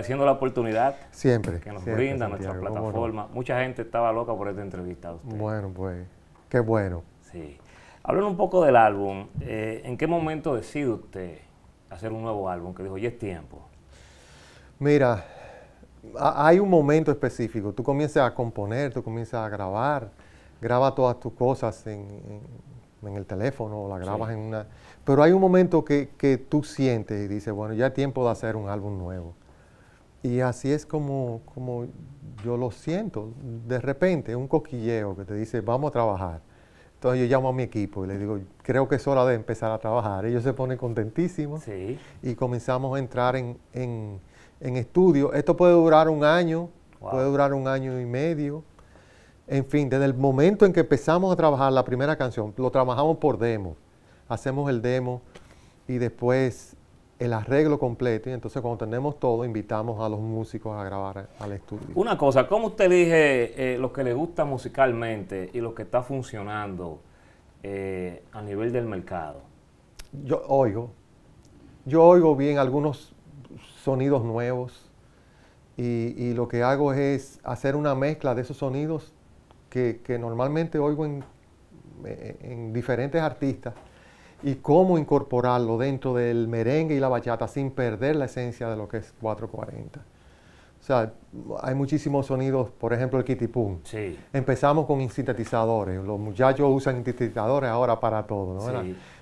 agradeciendo la oportunidad siempre, que nos brinda nuestra plataforma. Mucha gente estaba loca por esta entrevista Bueno, pues, qué bueno. Sí. un poco del álbum. Eh, ¿En qué momento decide usted hacer un nuevo álbum? Que dijo, ya es tiempo. Mira, hay un momento específico. Tú comienzas a componer, tú comienzas a grabar, graba todas tus cosas en, el teléfono, o la grabas en una... Pero hay un momento que, que, tú sientes y dices, bueno, ya es tiempo de hacer un álbum nuevo. Y así es como, como yo lo siento. De repente, un coquilleo que te dice, vamos a trabajar. Entonces yo llamo a mi equipo y le digo, creo que es hora de empezar a trabajar. Ellos se ponen contentísimos y comenzamos a entrar en, estudio. Esto puede durar un año, puede durar un año y medio. En fin, desde el momento en que empezamos a trabajar la primera canción, lo trabajamos por demo. Hacemos el demo y después el arreglo completo y entonces cuando tenemos todo invitamos a los músicos a grabar al estudio. Una cosa, ¿cómo usted dije eh, lo que le gusta musicalmente y lo que está funcionando eh, a nivel del mercado? Yo oigo, yo oigo bien algunos sonidos nuevos y, lo que hago es hacer una mezcla de esos sonidos que, normalmente oigo en diferentes artistas y cómo incorporarlo dentro del merengue y la bachata sin perder la esencia de lo que es 440. O sea, hay muchísimos sonidos, por ejemplo el kitipum. Empezamos con sintetizadores, los muchachos usan sintetizadores ahora para todo,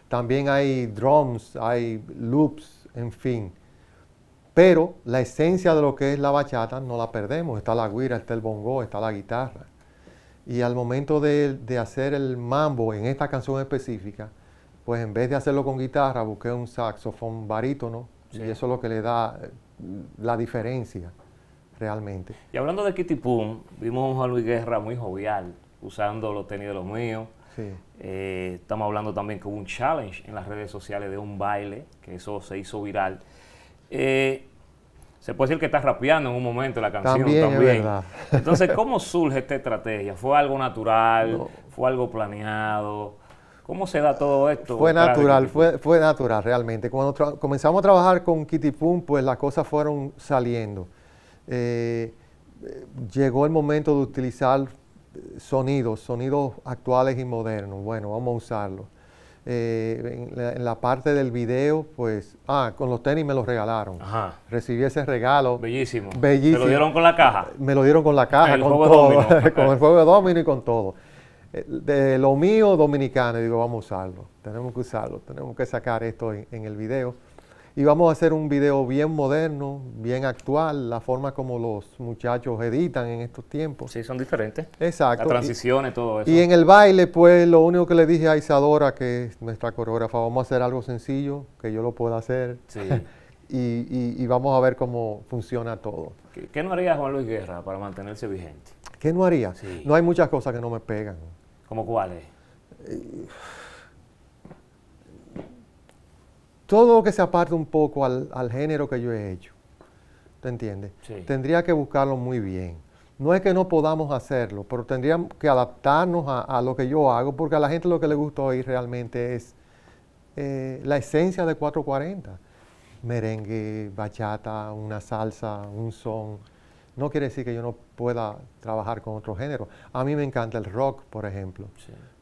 También hay drums, hay loops, en fin. Pero la esencia de lo que es la bachata no la perdemos, está la guira, está el bongo, está la guitarra. Y al momento de hacer el mambo en esta canción específica, pues en vez de hacerlo con guitarra, busqué un saxofón barítono y eso es lo que le da eh, la diferencia realmente. Y hablando de Kitty Pum, vimos a Luis Guerra muy jovial, usando los tenis de los míos. Eh, estamos hablando también con un challenge en las redes sociales de un baile, que eso se hizo viral. Eh, se puede decir que está rapeando en un momento la canción también. también. Entonces, ¿cómo surge esta estrategia? ¿Fue algo natural? ¿Fue algo planeado? ¿Cómo se da todo esto? Fue natural, fue, fue, natural realmente. Cuando comenzamos a trabajar con Kitty Pum, pues las cosas fueron saliendo. Eh, eh, llegó el momento de utilizar eh, sonidos, sonidos actuales y modernos. Bueno, vamos a usarlos. en, la, parte del video, pues, ah, con los tenis me los regalaron. Ajá. Recibí ese regalo. Bellísimo. Bellísimo. ¿Me lo dieron con la caja? Me lo dieron con la caja, con todo. con el juego de domino y con todo de lo mío dominicano, digo, vamos a usarlo, tenemos que usarlo, tenemos que sacar esto en, el video. Y vamos a hacer un video bien moderno, bien actual, la forma como los muchachos editan en estos tiempos. Sí, son diferentes. Exacto. Las transiciones, y, todo eso. Y en el baile, pues, lo único que le dije a Isadora, que es nuestra coreógrafa, vamos a hacer algo sencillo, que yo lo pueda hacer. Sí. y, vamos a ver cómo funciona todo. ¿Qué, no haría Juan Luis Guerra para mantenerse vigente? ¿Qué no haría? No hay muchas cosas que no me pegan. ¿Como cuáles? Todo lo que se aparte un poco al, género que yo he hecho, ¿te entiendes? Tendría que buscarlo muy bien. No es que no podamos hacerlo, pero tendríamos que adaptarnos a, lo que yo hago, porque a la gente lo que le gusta oír realmente es eh, la esencia de 440. Merengue, bachata, una salsa, un son no quiere decir que yo no pueda trabajar con otro género. A mí me encanta el rock, por ejemplo,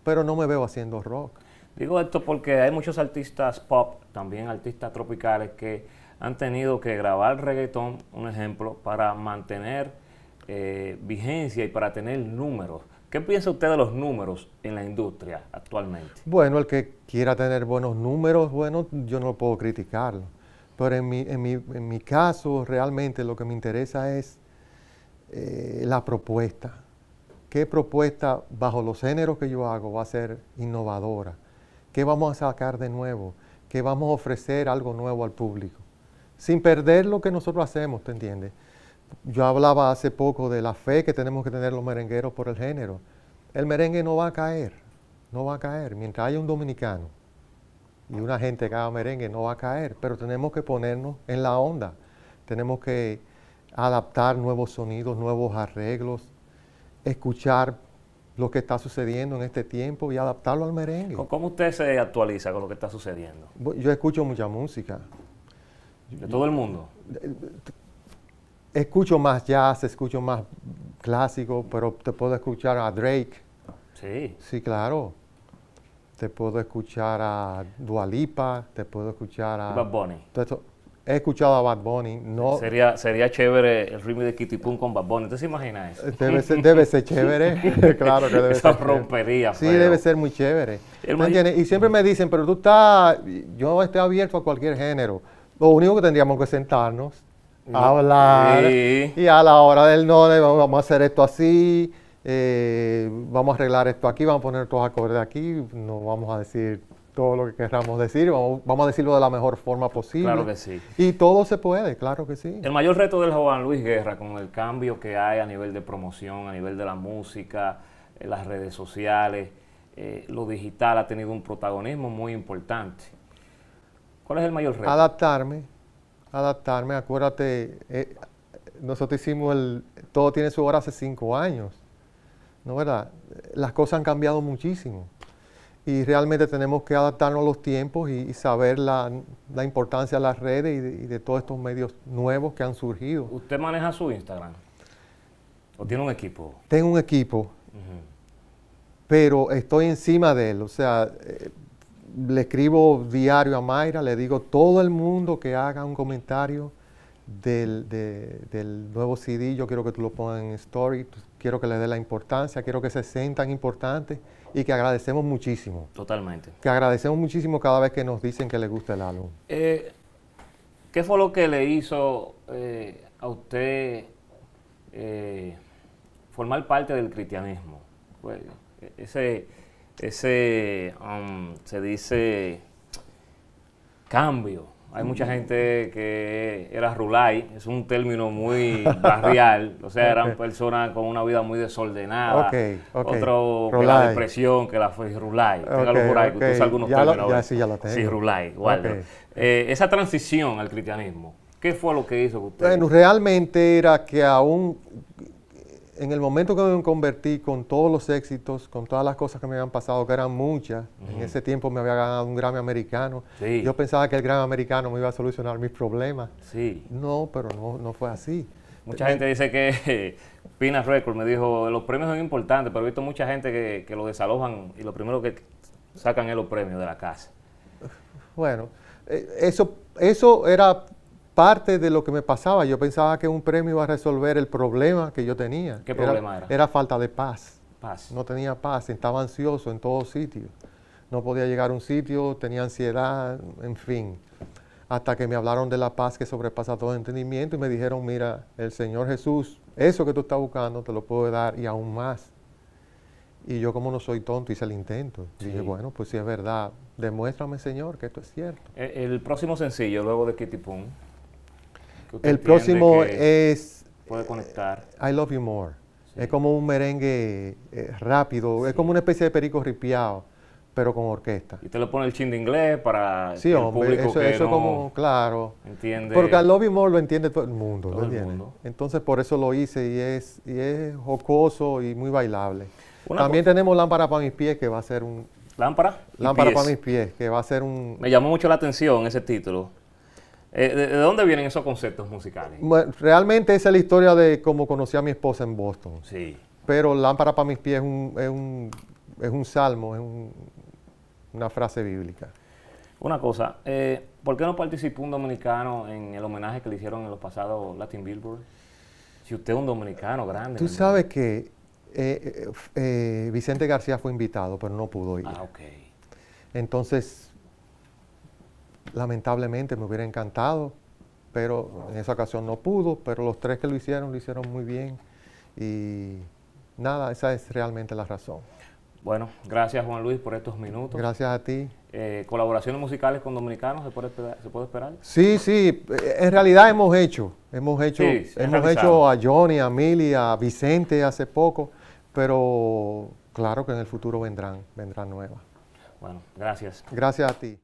pero no me veo haciendo rock. Digo esto porque hay muchos artistas pop, también artistas tropicales, que han tenido que grabar reggaetón, un ejemplo, para mantener eh, vigencia y para tener números. ¿Qué piensa usted de los números en la industria actualmente? Bueno, el que quiera tener buenos números, bueno, yo no lo puedo criticarlo. Pero en mi, en mi, en mi caso, realmente lo que me interesa es eh, la propuesta. ¿Qué propuesta bajo los géneros que yo hago va a ser innovadora? ¿Qué vamos a sacar de nuevo? ¿Qué vamos a ofrecer algo nuevo al público? Sin perder lo que nosotros hacemos, ¿te entiendes? Yo hablaba hace poco de la fe que tenemos que tener los merengueros por el género. El merengue no va a caer, no va a caer. Mientras haya un dominicano y una gente que haga merengue, no va a caer. Pero tenemos que ponernos en la onda. Tenemos que adaptar nuevos sonidos, nuevos arreglos, escuchar lo que está sucediendo en este tiempo y adaptarlo al merengue. ¿Cómo usted se actualiza con lo que está sucediendo? Yo escucho mucha música. ¿De todo el mundo? Escucho más jazz, escucho más clásico, pero te puedo escuchar a Drake. Sí. Sí, claro. Te puedo escuchar a Dualipa, te puedo escuchar a... Bad Bunny he escuchado a Bad Bunny. No, sería, sería chévere el ritmo de Kitty Pum con Bad Bunny. ¿Usted se imaginas eso? Debe ser, chévere. claro que debe Esa rompería. Sí, debe ser muy chévere. Y siempre me dicen, pero tú estás. Yo estoy abierto a cualquier género. Lo único que tendríamos que sentarnos hablar. Y a la hora del no, vamos a hacer esto así. Eh, vamos a arreglar esto aquí, vamos a poner todos los acordes aquí, no vamos a decir todo lo que queramos decir, vamos, a decirlo de la mejor forma posible. Claro que sí. Y todo se puede, claro que sí. El mayor reto del Juan Luis Guerra con el cambio que hay a nivel de promoción, a nivel de la música, eh, las redes sociales, eh, lo digital ha tenido un protagonismo muy importante. ¿Cuál es el mayor reto? Adaptarme, adaptarme, acuérdate, eh, nosotros hicimos el, todo tiene su hora hace cinco años, ¿no verdad? Las cosas han cambiado muchísimo y realmente tenemos que adaptarnos a los tiempos y, saber la, importancia de las redes y de, todos estos medios nuevos que han surgido. ¿Usted maneja su Instagram? ¿O tiene un equipo? Tengo un equipo, pero estoy encima de él. O sea, eh, le escribo diario a Mayra, le digo todo el mundo que haga un comentario del, del, nuevo CD, yo quiero que tú lo pongas en story, pues, quiero que le dé la importancia, quiero que se sientan importantes y que agradecemos muchísimo. Totalmente. Que agradecemos muchísimo cada vez que nos dicen que les gusta el álbum. Eh, ¿Qué fue lo que le hizo eh, a usted eh, formar parte del cristianismo? Pues, ese, ese um, se dice, cambio hay mucha gente que era rulay, es un término muy barrial, o sea, eran personas con una vida muy desordenada. Ok, Otro que la depresión, que la fue rulay. por que algunos ya términos. Lo, ya, sí, ya lo tengo. Sí, rulay, eh, esa transición al cristianismo, ¿qué fue lo que hizo usted? Bueno, realmente era que aún en el momento que me convertí con todos los éxitos, con todas las cosas que me habían pasado, que eran muchas, en ese tiempo me había ganado un Grammy americano. Yo pensaba que el Grammy americano me iba a solucionar mis problemas. Sí. No, pero no, fue así. Mucha eh, gente dice que Pina Record me dijo, los premios son importantes, pero he visto mucha gente que, que lo desalojan y lo primero que sacan es los premios de la casa. Bueno, eh, eso, eso era parte de lo que me pasaba. Yo pensaba que un premio iba a resolver el problema que yo tenía. ¿Qué problema era? Era falta de paz. Paz. No tenía paz, estaba ansioso en todo sitio. No podía llegar a un sitio, tenía ansiedad, en fin. Hasta que me hablaron de la paz que sobrepasa todo entendimiento y me dijeron, mira, el Señor Jesús, eso que tú estás buscando te lo puedo dar y aún más. Y yo como no soy tonto, hice el intento. Dije, bueno, pues si es verdad, demuéstrame Señor que esto es cierto. E, el, próximo sencillo, luego de Kitty Pum, el próximo es... conectar. Eh, I Love You More. Es como un merengue eh, rápido, es como una especie de perico ripiado, pero con orquesta. Y te lo pone el chin de inglés para el público eso, que como, claro. Entiende. Porque I Love You More lo entiende todo el mundo, Entonces por eso lo hice y es, y es jocoso y muy bailable. También tenemos Lámpara para mis pies, que va a ser un... ¿Lámpara? Lámpara para mis pies, que va a ser un... Me llamó mucho la atención ese título eh, ¿de, dónde vienen esos conceptos musicales? realmente esa es la historia de cómo conocí a mi esposa en Boston. Sí. Pero Lámpara para mis pies es un, es un, salmo, es una frase bíblica. Una cosa, eh, ¿por qué no participó un dominicano en el homenaje que le hicieron en los pasados Latin Billboard? Si usted es un dominicano grande. Tú sabes que eh, Vicente García fue invitado, pero no pudo ir. Ah, ok. Entonces Lamentablemente me hubiera encantado, pero en esa ocasión no pudo, pero los tres que lo hicieron lo hicieron muy bien y nada, esa es realmente la razón. Bueno, gracias Juan Luis por estos minutos. Gracias a ti. Eh, ¿Colaboraciones musicales con dominicanos se puede, esperar, Sí, sí, eh, en realidad hemos hecho, hemos hecho, hemos hecho a Johnny, a Mili, a Vicente hace poco, pero claro que en el futuro vendrán, vendrán nuevas. Bueno, gracias. Gracias a ti.